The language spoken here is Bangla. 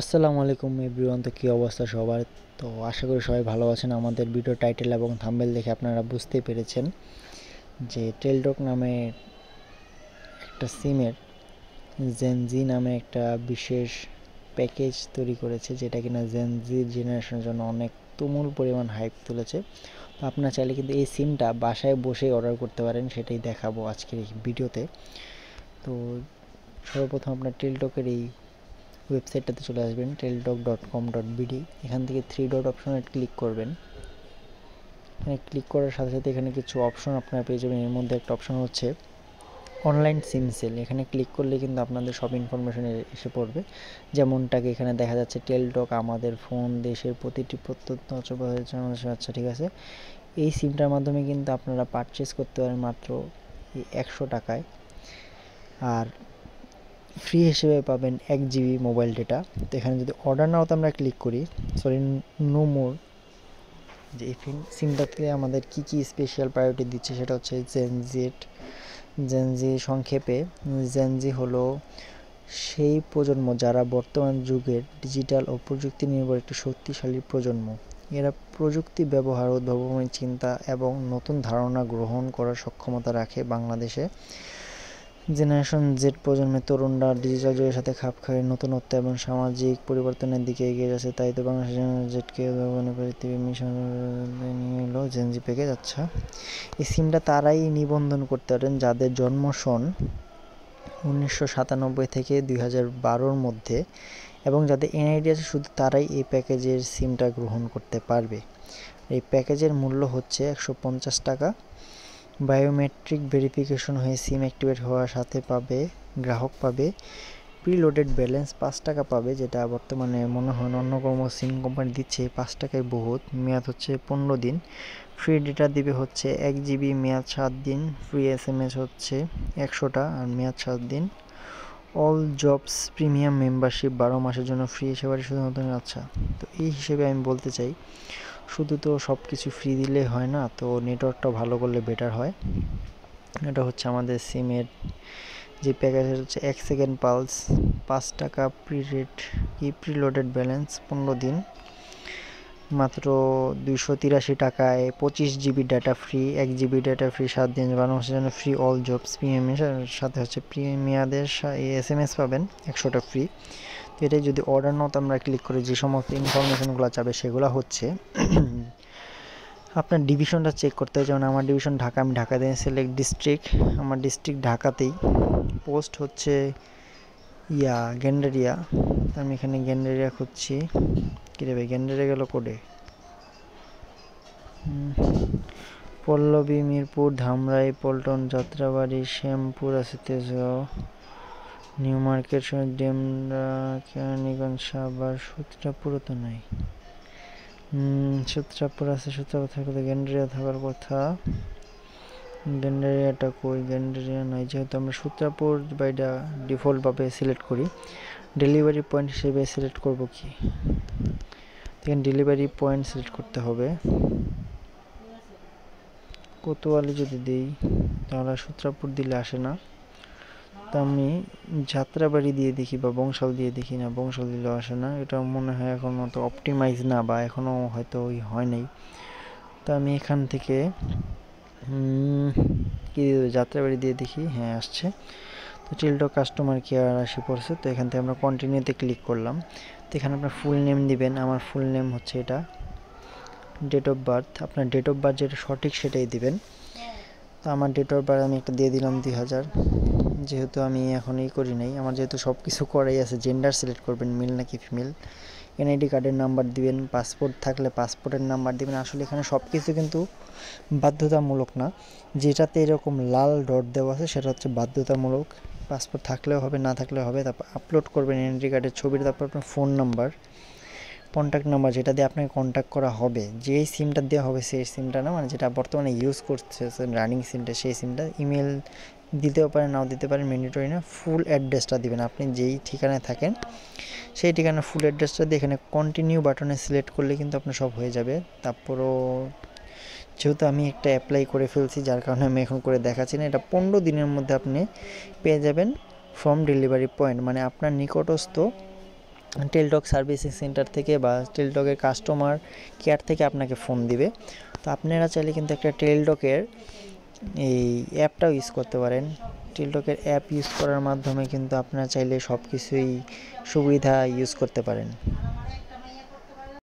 আসসালামু আলাইকুম এভরিওয়ান তো কী অবস্থা সবার তো আশা করি সবাই ভালো আছেন আমাদের ভিডিও টাইটেল এবং থাম্বেল দেখে আপনারা বুঝতে পেরেছেন যে টেলডক নামে একটা সিমের জেনজি নামে একটা বিশেষ প্যাকেজ তৈরি করেছে যেটা কিনা জেনজি জেনারেশনের জন্য অনেক তুমুল পরিমাণ হাইপ তুলেছে তো আপনার চাইলে কিন্তু এই সিমটা বাসায় বসেই অর্ডার করতে পারেন সেটাই দেখাবো আজকের এই ভিডিওতে তো সর্বপ্রথম আপনার টেলডকের এই ওয়েবসাইটটাতে চলে আসবেন Teletalk dot com dot BD এখান থেকে থ্রি ডট অপশনে ক্লিক করবেন এখানে ক্লিক করার সাথে সাথে এখানে কিছু অপশন আপনারা পেয়ে যাবেন এর মধ্যে একটা অপশন হচ্ছে অনলাইন সিম সেল এখানে ক্লিক করলে কিন্তু আপনাদের সব ইনফরমেশান এসে পড়বে যেমনটাকে এখানে দেখা যাচ্ছে টেলটক আমাদের ফোন দেশের প্রতিটি প্রত্যন্ত আচ্ছা ঠিক আছে এই সিমটার মাধ্যমে কিন্তু আপনারা পারচেস করতে পারেন মাত্র একশো টাকায় আর ফ্রি হিসেবে পাবেন এক জিবি মোবাইল ডেটা তো এখানে যদি অর্ডার নাও তো আমরা ক্লিক করি সরি নো মোর যে এই সিমটাতে আমাদের কি কি স্পেশাল প্রায়োরিটি দিচ্ছে সেটা হচ্ছে জেনজিট জেনজি সংক্ষেপে জেনজি হলো সেই প্রজন্ম যারা বর্তমান যুগের ডিজিটাল ও প্রযুক্তি নির্ভর একটি শক্তিশালী প্রজন্ম এরা প্রযুক্তি ব্যবহার উদ্ভাবনী চিন্তা এবং নতুন ধারণা গ্রহণ করার সক্ষমতা রাখে বাংলাদেশে জেনারেশন জেড প্রজন্মের তরুণরা ডিজিটাল যুগের সাথে খাপ খায় নতুনত্ব এবং সামাজিক পরিবর্তনের দিকে এগিয়ে যাচ্ছে তাই তো বাংলাদেশ জেনারেশন জেডকে উদ্ভাবনের পৃথিবী মিশন নিয়ে জেনজি প্যাকেজ আচ্ছা এই সিমটা তারাই নিবন্ধন করতে পারেন যাদের জন্ম সন উনিশশো সাতানব্বই থেকে দুই হাজার বারোর মধ্যে এবং যাদের এনআইডি আছে শুধু তারাই এই প্যাকেজের সিমটা গ্রহণ করতে পারবে এই প্যাকেজের মূল্য হচ্ছে একশো পঞ্চাশ টাকা বায়োমেট্রিক ভেরিফিকেশন হয়ে সিম অ্যাক্টিভেট হওয়ার সাথে পাবে গ্রাহক পাবে প্রিলোডেড ব্যালেন্স পাঁচ টাকা পাবে যেটা বর্তমানে মনে হয় অন্য কোনো সিম কোম্পানি দিচ্ছে পাঁচ টাকায় বহুত মেয়াদ হচ্ছে পনেরো দিন ফ্রি ডেটা দিবে হচ্ছে এক জিবি মেয়াদ সাত দিন ফ্রি এস এম এস হচ্ছে একশোটা আর মেয়াদ সাত দিন অল জবস প্রিমিয়াম মেম্বারশিপ বারো মাসের জন্য ফ্রি হিসেবে শুধুমাত্র আচ্ছা তো এই হিসেবে আমি বলতে চাই শুধু তো সব কিছু ফ্রি দিলে হয় না তো নেটওয়ার্কটা ভালো করলে বেটার হয় এটা হচ্ছে আমাদের সিমের যে প্যাকেজটা হচ্ছে এক সেকেন্ড পালস পাঁচ টাকা প্রিরেট কি প্রিলোডেড ব্যালেন্স পনেরো দিন মাত্র দুইশো তিরাশি টাকায় পঁচিশ জিবি ডাটা ফ্রি এক জিবি ডাটা ফ্রি সাত দিন বারো মাসের জন্য ফ্রি অল জবস প্রিমিয়ামের সাথে হচ্ছে প্রিমিয়াদের এস এম এস পাবেন একশোটা ফ্রি এটাই যদি অর্ডার নোতে আমরা ক্লিক করে যে সমস্ত ইনফরমেশনগুলো চাবে সেগুলো হচ্ছে আপনার ডিভিশনটা চেক করতে হবে যেমন আমার ডিভিশন ঢাকা আমি ঢাকাতে সিলেক্ট ডিস্ট্রিক্ট আমার ডিস্ট্রিক্ট ঢাকাতেই পোস্ট হচ্ছে ইয়া গেন্ডারিয়া আমি এখানে গেন্ডারিয়া খুঁজছি কীভাবে গেন্ডারিয়া গেল কোডে পল্লবী মিরপুর ধামরাই পল্টন যাত্রাবাড়ি শ্যামপুর আছে তেজগাঁও নিউ মার্কেট সময় ডেমরা কেরানীগঞ্জ সাবার সূত্রাপুর তো নাই সূত্রাপুর আছে সূত্রাপুর থাকলে গেন্ডেরিয়া থাকার কথা গেন্ডারিয়াটা কই গ্যান্ডেরিয়া নাই যেহেতু আমরা সূত্রাপুর বাইটা ডিফল্টভাবে সিলেক্ট করি ডেলিভারি পয়েন্ট হিসেবে সিলেক্ট করব কি দেখেন ডেলিভারি পয়েন্ট সিলেক্ট করতে হবে কোতোয়ালি যদি দিই তাহলে সূত্রাপুর দিলে আসে না তা আমি যাত্রাবাড়ি দিয়ে দেখি বা বংশাল দিয়ে দেখি না বংশাল দিলেও আসে না এটা মনে হয় এখন অত অপটিমাইজ না বা এখনও হয়তো ওই হয় নাই তা আমি এখান থেকে কী যাত্রাবাড়ি দিয়ে দেখি হ্যাঁ আসছে তো টিল্ডো কাস্টমার কেয়ার আসে পড়ছে তো এখান থেকে আমরা কন্টিনিউতে ক্লিক করলাম তো এখানে আপনার ফুল নেম দিবেন আমার ফুল নেম হচ্ছে এটা ডেট অফ বার্থ আপনার ডেট অফ বার্থ যেটা সঠিক সেটাই দিবেন হ্যাঁ। তো আমার ডেট অফ বার্থ আমি একটা দিয়ে দিলাম দুই হাজার যেহেতু আমি এখনই করি নাই আমার যেহেতু সব কিছু করাই আছে জেন্ডার সিলেক্ট করবেন মিল নাকি ফিমেল এনআইডি কার্ডের নাম্বার দিবেন পাসপোর্ট থাকলে পাসপোর্টের নাম্বার দিবেন আসলে এখানে সব কিছু কিন্তু বাধ্যতামূলক না যেটাতে এরকম লাল ডট দেওয়া আছে সেটা হচ্ছে বাধ্যতামূলক পাসপোর্ট থাকলেও হবে না থাকলেও হবে তারপর আপলোড করবেন এনআইডি কার্ডের ছবির তারপর আপনার ফোন নাম্বার কন্ট্যাক্ট নাম্বার যেটা দিয়ে আপনাকে কন্ট্যাক্ট করা হবে যেই সিমটা দেওয়া হবে সেই সিমটা না মানে যেটা বর্তমানে ইউজ করছে রানিং সিমটা সেই সিমটা ইমেল দিতেও পারেন নাও দিতে পারেন ম্যান্ডেটরি না ফুল অ্যাড্রেসটা দিবেন আপনি যেই ঠিকানায় থাকেন সেই ঠিকানা ফুল অ্যাড্রেসটা দিয়ে এখানে কন্টিনিউ বাটনে সিলেক্ট করলে কিন্তু আপনার সব হয়ে যাবে তারপরও যেহেতু আমি একটা অ্যাপ্লাই করে ফেলছি যার কারণে আমি এখন করে দেখাচ্ছি না এটা পনেরো দিনের মধ্যে আপনি পেয়ে যাবেন ফর্ম ডেলিভারি পয়েন্ট মানে আপনার নিকটস্থ টেলটক সার্ভিসিং সেন্টার থেকে বা টেলটকের কাস্টমার কেয়ার থেকে আপনাকে ফোন দিবে তো আপনারা চাইলে কিন্তু একটা টেলটকের এই অ্যাপটাও ইউজ করতে পারেন টেলটকের অ্যাপ ইউজ করার মাধ্যমে কিন্তু আপনারা চাইলে সব কিছুই সুবিধা ইউজ করতে পারেন